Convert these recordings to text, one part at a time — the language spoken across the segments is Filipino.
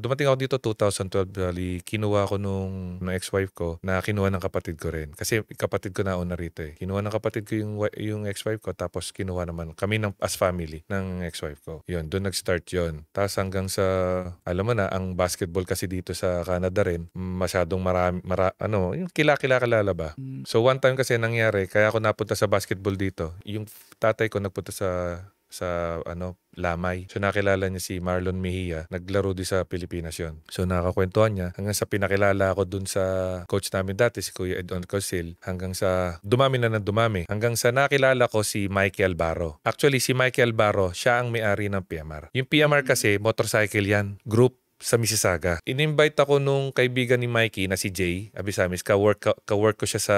Dumating ako dito 2012, bali kinuha ko nung, nung ex-wife ko na kinuha ng kapatid ko rin. Kasi kapatid ko na una rito eh. Kinuha ng kapatid ko yung, yung ex-wife ko tapos kinuha naman kami ng, as family ng ex-wife ko. Yun, doon nag-start yun. Tapos hanggang sa, alam mo na, ang basketball kasi dito sa Canada rin, masyadong marami, mara, ano, yung kila-kila-kalala ba? Mm. So one time kasi nangyari, kaya ako napunta sa basketball dito. Yung tatay ko nagpunta sa sa ano Lamay. So nakilala niya si Marlon Mejia, naglaro din sa Pilipinas yon. So nakakwentuhan niya hanggang sa pinakilala ko dun sa coach namin dati si Kuya Edon Cosil hanggang sa dumami na nang dumami hanggang sa nakilala ko si Michael Barro. Actually si Michael Barro, siya ang may-ari ng PMR. Yung PMR kasi motorcycle yan, group sa Mississauga. In-invite ako nung kaibigan ni Mikey na si Jay Abisamis. Ka-work, ka, work ka work ko siya sa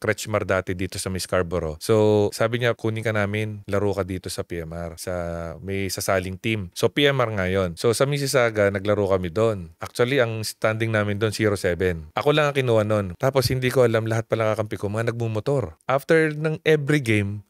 Kretschmar dati dito sa Miss Scarborough. So, sabi niya, kunin ka namin, laro ka dito sa PMR. Sa, may sasaling team. So, PMR ngayon. So, sa Mississauga, naglaro kami doon. Actually, ang standing namin doon, 07. Ako lang ang kinuha noon. Tapos, hindi ko alam lahat pala kakampi ko, mga nagmumotor. After ng every game,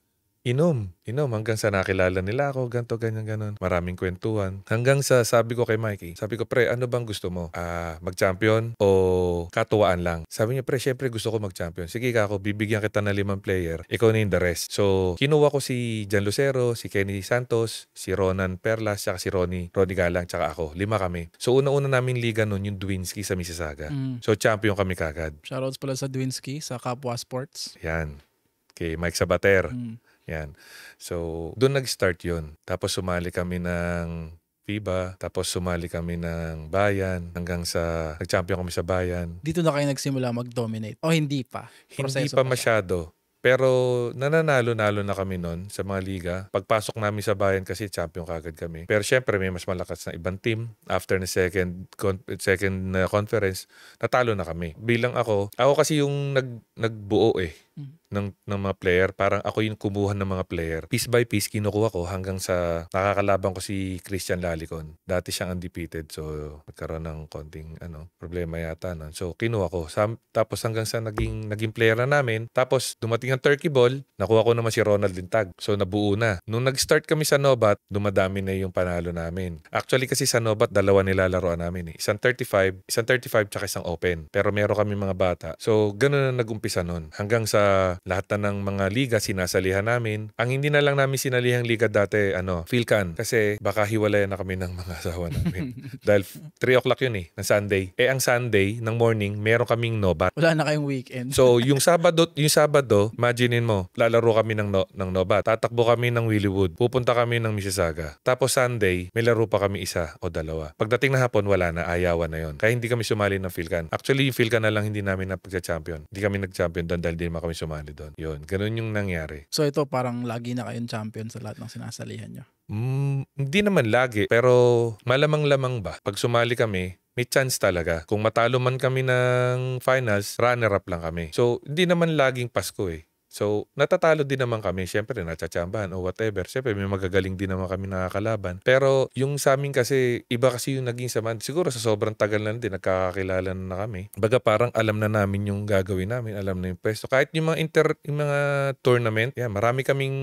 inom, inom hanggang sa nakilala nila ako, ganto ganyan ganon. Maraming kwentuhan. Hanggang sa sabi ko kay Mikey, sabi ko pre, ano bang gusto mo? Ah, mag-champion o katuwaan lang? Sabi niya pre, syempre gusto ko mag-champion. Sige ka ako, bibigyan kita ng limang player. Ikaw na yung the rest. So, kinuha ko si Jan Lucero, si Kenny Santos, si Ronan Perlas, saka si Ronnie, Ronnie Galang, saka ako. Lima kami. So, una-una namin liga noon yung Dwinski sa Mississauga. Mm. So, champion kami kagad. Shoutouts pala sa Dwinski, sa Kapwa Sports. Yan. Kay Mike Sabater. Mm yan. So, doon nag-start yon Tapos sumali kami ng FIBA. Tapos sumali kami ng Bayan hanggang sa nag-champion kami sa Bayan. Dito na kayo nagsimula mag-dominate? O hindi pa? Proseso hindi pa masyado. Pero nananalo-nalo na kami noon sa mga liga. Pagpasok namin sa bayan kasi champion kagad kami. Pero syempre may mas malakas na ibang team. After na second con- second uh, conference, natalo na kami. Bilang ako, ako kasi yung nag nagbuo eh mm. ng, ng mga player. Parang ako yung kumuha ng mga player. Piece by piece, kinukuha ko hanggang sa nakakalaban ko si Christian Lalicon. Dati siyang undefeated. So, nagkaroon ng konting ano, problema yata. Nun. So, kinuha ko. Sa, tapos hanggang sa naging, naging player na namin. Tapos, dumating ang turkey ball. Nakuha ko naman si Ronald Lintag. So, nabuo na. Nung nag-start kami sa Nobat, dumadami na yung panalo namin. Actually, kasi sa Nobat, dalawa nilalaroan namin. Eh. Isang 35, isang 35 tsaka isang open. Pero meron kami mga bata. So, ganun na nag-umpisa nun. Hanggang sa sa lahat na ng mga liga sinasalihan namin. Ang hindi na lang namin sinalihang liga dati, ano, Philcan. Kasi baka hiwalayan na kami ng mga asawa namin. Dahil 3 o'clock yun eh, ng Sunday. Eh ang Sunday ng morning, meron kaming nobat. Wala na kayong weekend. so yung Sabado, yung Sabado, imaginein mo, lalaro kami ng, no, ng nobat. Tatakbo kami ng Willywood. Pupunta kami ng Mississauga. Tapos Sunday, may laro pa kami isa o dalawa. Pagdating na hapon, wala na. Ayawan na yon. Kaya hindi kami sumali ng Philcan. Actually, yung Philcan na lang hindi namin napagsa-champion. Hindi kami nag-champion doon dahil din naman kami sumali doon. Yun, ganun yung nangyari. So ito parang lagi na kayong champion sa lahat ng sinasalihan nyo? Mm, hindi naman lagi, pero malamang-lamang ba? Pag sumali kami, may chance talaga. Kung matalo man kami ng finals, runner-up lang kami. So, hindi naman laging Pasko eh So, natatalo din naman kami. Siyempre, natsatsambahan o whatever. Siyempre, may magagaling din naman kami nakakalaban. Pero, yung sa amin kasi, iba kasi yung naging samahan. Siguro sa sobrang tagal na din, nagkakakilala na kami. Baga parang alam na namin yung gagawin namin. Alam na yung pwesto. Kahit yung mga, inter, yung mga tournament, yeah, marami kaming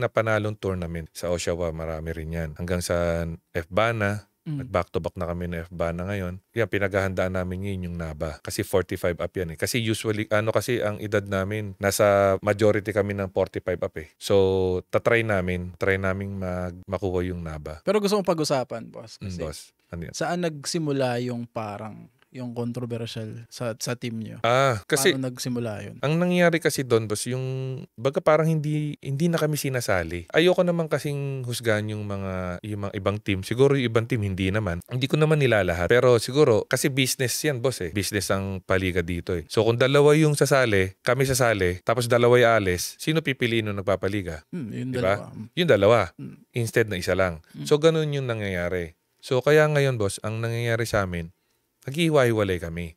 napanalong tournament. Sa Oshawa, marami rin yan. Hanggang sa FBANA, Mm. Nag-back to back na kami na FBA na ngayon. Kaya pinaghahandaan namin yun yung NABA. Kasi 45 up yan eh. Kasi usually, ano kasi ang edad namin, nasa majority kami ng 45 up eh. So, tatry namin, try namin mag makuha yung NABA. Pero gusto mong pag-usapan, boss. Kasi mm, boss. Ano yan? Saan nagsimula yung parang yung controversial sa sa team niyo? Ah, kasi Paano nagsimula yun? Ang nangyari kasi doon boss, yung baga parang hindi hindi na kami sinasali. Ayoko naman kasing husgahan yung mga yung mga ibang team. Siguro yung ibang team hindi naman. Hindi ko naman nilalahat. Pero siguro kasi business 'yan boss eh. Business ang paliga dito eh. So kung dalawa yung sasali, kami sasali, tapos dalawa yung alis, sino pipiliin nung nagpapaliga? Hmm, yung diba? dalawa. Hmm. Yung dalawa. Hmm. Instead na isa lang. Hmm. So ganun yung nangyayari. So kaya ngayon boss, ang nangyayari sa amin, Naghihiwa-hiwalay kami.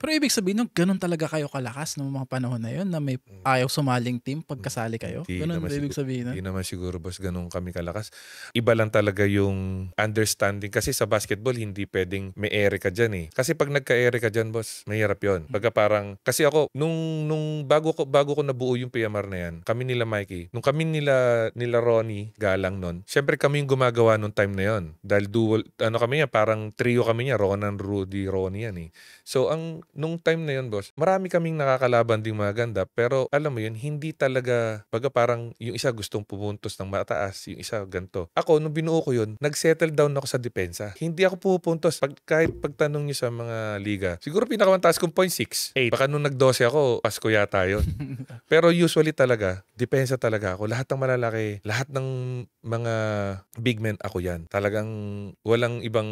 Pero ibig sabihin, nung ganun talaga kayo kalakas noong mga panahon na yon na may mm. ayaw sumaling team pagkasali kayo? Di ganun ba ibig sabihin? Hindi naman siguro boss, ganun kami kalakas. Iba lang talaga yung understanding. Kasi sa basketball, hindi pwedeng may ere ka dyan eh. Kasi pag nagka-ere ka dyan boss, mahirap yon Pagka mm. parang, kasi ako, nung, nung bago, ko, bago ko nabuo yung PMR na yan, kami nila Mikey, nung kami nila, nila Ronnie, galang nun, syempre kami yung gumagawa nung time na yon Dahil dual, ano kami yan, parang trio kami niya, Ronan, Rudy, Ronnie yan eh. So ang nung time na yun, boss, marami kaming nakakalaban ding mga ganda. Pero alam mo yun, hindi talaga, baga parang yung isa gustong pumuntos ng mataas, yung isa ganto. Ako, nung binuo ko yun, nagsettle down ako sa depensa. Hindi ako pupuntos. Pag, kahit pagtanong nyo sa mga liga, siguro pinakamataas kong point Baka nung nag-12 ako, Pasko yata yun. pero usually talaga, depensa talaga ako. Lahat ng malalaki, lahat ng mga big men ako yan. Talagang walang ibang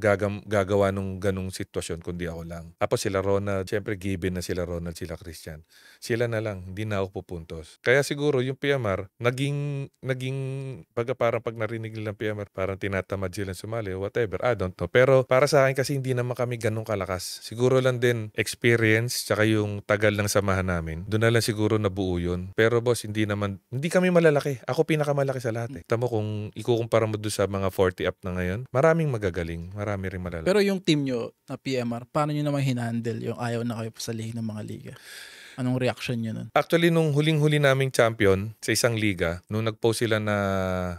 gagam, gagawa nung ganung sitwasyon kundi ako lang. Tapos sila Ronald, syempre given na sila Ronald, sila Christian. Sila na lang, hindi na ako pupuntos. Kaya siguro yung PMR, naging, naging, baga parang pag narinig nila ng PMR, parang tinatamad sila sumali, whatever, I don't know. Pero para sa akin kasi hindi naman kami ganun kalakas. Siguro lang din experience, tsaka yung tagal ng samahan namin. Doon na lang siguro nabuo yun. Pero boss, hindi naman, hindi kami malalaki. Ako pinakamalaki sa lahat dati. Tamo kung ikukumpara mo doon sa mga 40 up na ngayon, maraming magagaling, marami rin malalaki. Pero yung team nyo na PMR, paano nyo naman hinandle yung ayaw na kayo sa salihin ng mga liga? Anong reaction niyo nun? Actually, nung huling-huli naming champion sa isang liga, nung nag-post sila na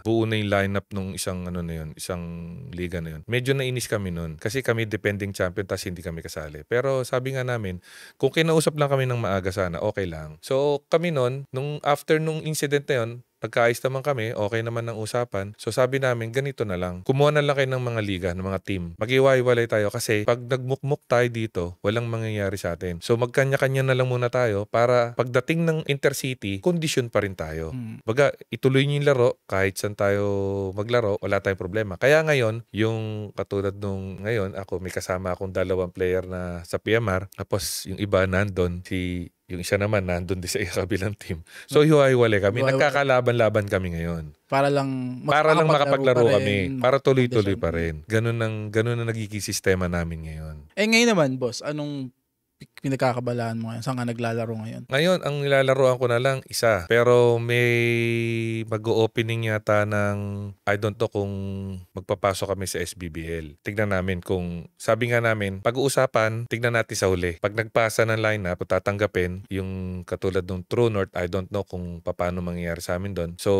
buo na yung lineup nung isang ano na yun, isang liga na yun, medyo nainis kami nun. Kasi kami depending champion tapos hindi kami kasali. Pero sabi nga namin, kung kinausap lang kami ng maaga sana, okay lang. So kami nun, nung after nung incident na yun, Nagkaayos naman kami, okay naman ang usapan. So sabi namin, ganito na lang. Kumuha na lang kayo ng mga liga, ng mga team. mag iwa tayo kasi pag nagmukmuk tayo dito, walang mangyayari sa atin. So magkanya-kanya na lang muna tayo para pagdating ng intercity, condition pa rin tayo. Hmm. Baga, ituloy niyo yung laro, kahit saan tayo maglaro, wala tayong problema. Kaya ngayon, yung katulad nung ngayon, ako may kasama akong dalawang player na sa PMR, tapos yung iba nandun, si yung isa naman, nandun din sa kabilang team. So, hmm. hiwa-hiwalay kami. Nagkakalaban-laban kami ngayon. Para lang Para lang makapaglaro pa kami. Para tuloy-tuloy pa rin. Ganun ang, ganun ang nagiging sistema namin ngayon. Eh, ngayon naman, boss, anong pinagkakabalaan mo ngayon? Saan ka naglalaro ngayon? Ngayon, ang nilalaroan ko na lang, isa. Pero may mag-opening yata ng, I don't know kung magpapasok kami sa SBBL. Tignan namin kung, sabi nga namin, pag-uusapan, tignan natin sa huli. Pag nagpasa ng lineup, tatanggapin yung katulad ng True North, I don't know kung paano mangyayari sa amin doon. So...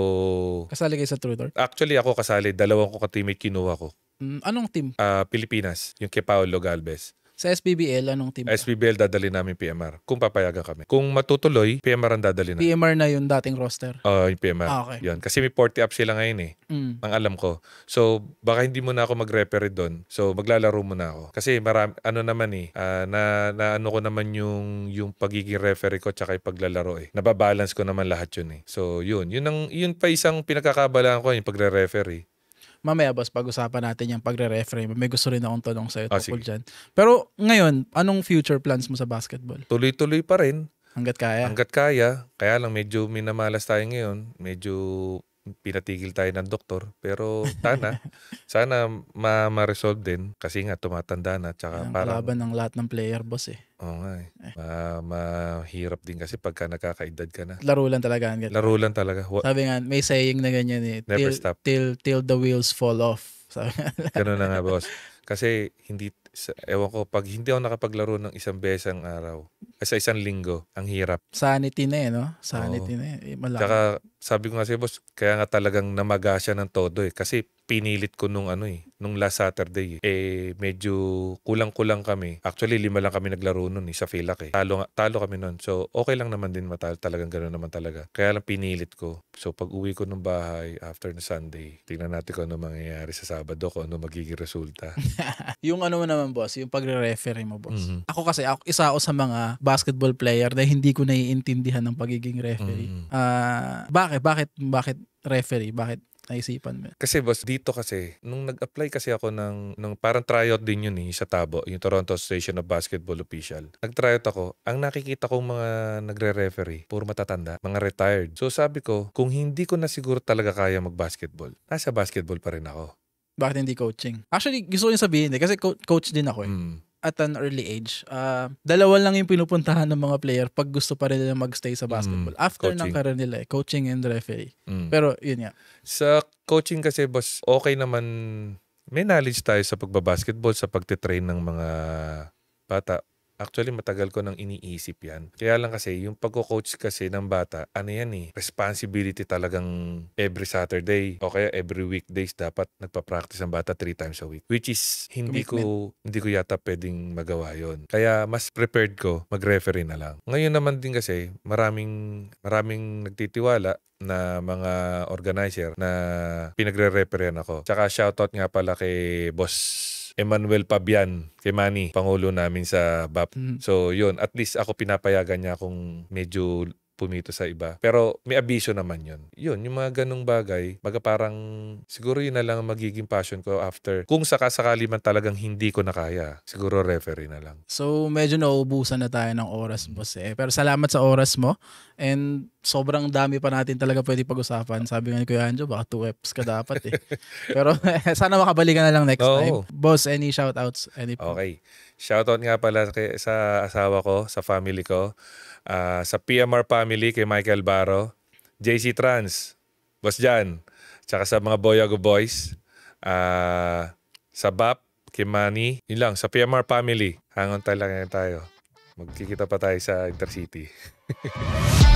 Kasali kayo sa True North? Actually, ako kasali. Dalawang ko ka-teammate kinuha ko. Mm, anong team? Uh, Pilipinas. Yung kay Paolo Galvez. Sa SBBL, anong team? SBBL, SPBL dadali namin PMR kung papayagan kami. Kung matutuloy, PMR ang dadali na. PMR na yung dating roster. Oo, yung PMR. Ah, okay. Yun. Kasi may 40 up sila ngayon eh. Mm. Ang alam ko. So, baka hindi mo na ako mag-referee doon. So, maglalaro mo na ako. Kasi marami, ano naman eh, ah, na, na ano ko naman yung, yung pagiging referee ko tsaka yung paglalaro eh. Nababalance ko naman lahat yun eh. So, yun. Yun, ang, yun pa isang pinakakabalaan ko yung pagre-referee mamaya boss, pag-usapan natin yung pagre-referee. May gusto rin akong tanong sa'yo ah, tungkol sige. dyan. Pero ngayon, anong future plans mo sa basketball? Tuloy-tuloy pa rin. Hanggat kaya? Hanggat kaya. Kaya lang medyo minamalas tayo ngayon. Medyo pinatigil tayo ng doktor. Pero sana, sana ma- ma-resolve din kasi nga tumatanda na. Tsaka Ang parang, kalaban ng lahat ng player, boss eh. oo nga eh, Eh. ma- mahirap din kasi pagka nakakaedad ka na. Laro lang talaga. ang ganun. Laro lang talaga. Wa- Sabi nga, may saying na ganyan eh. Never till, stop. Till, till the wheels fall off. Sabi nga. Ganun na nga, boss. Kasi hindi sa, ewan ko, pag hindi ako nakapaglaro ng isang beses ang araw, ah, sa isang linggo, ang hirap. Sanity na eh, no? Sanity Oo. na eh. eh. Malaki. Tsaka sabi ko nga sa'yo, boss, kaya nga talagang namaga siya ng todo eh. Kasi pinilit ko nung ano eh, nung last Saturday eh. eh medyo kulang-kulang kami. Actually, lima lang kami naglaro nun eh, sa Filac eh. Talo, talo kami nun. So, okay lang naman din matalo. Talagang gano'n naman talaga. Kaya lang pinilit ko. So, pag uwi ko ng bahay after na Sunday, tingnan natin kung ano mangyayari sa Sabado, kung ano magiging resulta. yung ano naman, naman, boss, yung pagre-referee mo, boss. Mm-hmm. Ako kasi, ako, isa ako sa mga basketball player na hindi ko naiintindihan ng pagiging referee. Mm-hmm. Uh, bakit? Bakit? Bakit referee? Bakit naisipan mo? Kasi boss, dito kasi, nung nag-apply kasi ako ng, ng parang tryout din yun eh, sa Tabo, yung Toronto Station of Basketball Official. Nag-tryout ako, ang nakikita kong mga nagre-referee, puro matatanda, mga retired. So sabi ko, kung hindi ko na siguro talaga kaya mag-basketball, nasa basketball pa rin ako. Bakit hindi coaching? Actually, gusto ko yung sabihin eh, kasi co- coach din ako eh. Mm. At an early age. Uh, dalawa lang yung pinupuntahan ng mga player pag gusto pa rin nila magstay sa mm, basketball. Mm. After coaching. ng karir nila eh, coaching and referee. Mm. Pero yun nga. Sa coaching kasi boss, okay naman may knowledge tayo sa pagbabasketball, sa pagtitrain ng mga bata Actually, matagal ko nang iniisip yan. Kaya lang kasi, yung pagko-coach kasi ng bata, ano yan eh, responsibility talagang every Saturday o kaya every weekdays dapat nagpa-practice ang bata three times a week. Which is, hindi Commitment. ko, hindi ko yata pwedeng magawa yon. Kaya mas prepared ko, mag-referee na lang. Ngayon naman din kasi, maraming, maraming nagtitiwala na mga organizer na pinagre-referean ako. Tsaka shoutout nga pala kay Boss Emmanuel Pabian, kay Manny, pangulo namin sa BAP. Mm. So yun, at least ako pinapayagan niya kung medyo pumito sa iba. Pero may abiso naman yun. Yun, yung mga ganong bagay, baga parang siguro yun na lang magiging passion ko after. Kung sakasakali man talagang hindi ko na kaya, siguro referee na lang. So medyo naubusan na tayo ng oras, boss eh. Pero salamat sa oras mo. And sobrang dami pa natin talaga pwede pag-usapan. Sabi nga ni Kuya Anjo, baka 2 eps ka dapat eh. Pero sana makabalikan na lang next no. time. Boss, any shoutouts? Any okay. Shoutout nga pala kay, sa asawa ko, sa family ko uh, sa PMR Family kay Michael Baro, JC Trans, Boss Jan, tsaka sa mga Boyago Boys, uh, sa BAP, kay Manny, yun lang, sa PMR Family. Hangon talaga tayo. Magkikita pa tayo sa Intercity.